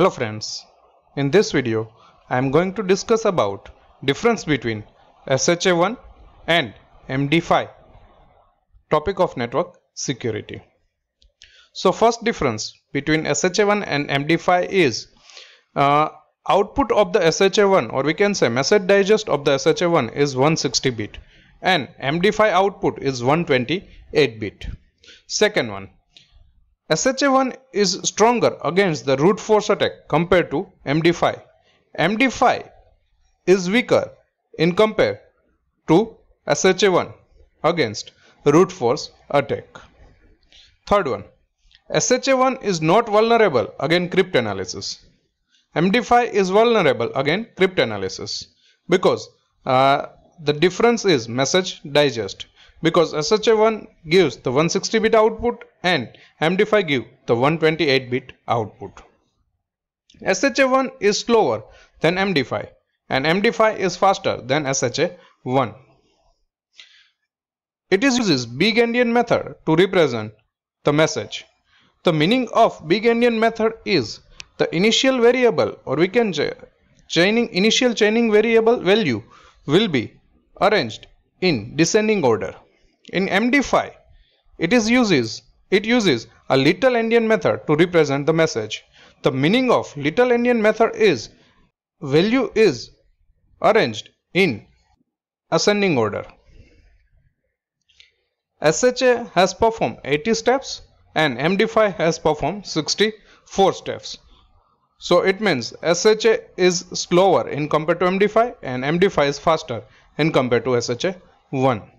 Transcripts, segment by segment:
Hello friends, in this video I am going to discuss about difference between SHA1 and MD5 topic of network security. So first difference between SHA1 and MD5 is uh, output of the SHA1 or we can say message digest of the SHA1 is 160 bit and MD5 output is 128 bit. Second one SHA1 is stronger against the root force attack compared to MD5. MD5 is weaker in compare to SHA1 against root force attack. Third one, SHA1 is not vulnerable against cryptanalysis. MD5 is vulnerable against cryptanalysis because uh, the difference is message digest because SHA1 gives the 160 bit output and MD5 give the 128 bit output. SHA1 is slower than MD5 and MD5 is faster than SHA1. It It uses big endian method to represent the message. The meaning of big endian method is the initial variable or we can say chaining initial chaining variable value will be arranged in descending order. In MD5, it is uses it uses a little endian method to represent the message. The meaning of little endian method is value is arranged in ascending order. SHA has performed 80 steps and MD5 has performed 64 steps. So it means SHA is slower in compared to MD5 and MD5 is faster in compared to SHA 1.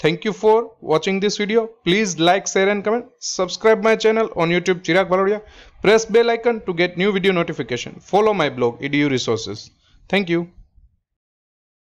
Thank you for watching this video. Please like, share and comment. Subscribe my channel on YouTube Chirag Balodia. Press bell icon to get new video notification. Follow my blog EDU resources. Thank you.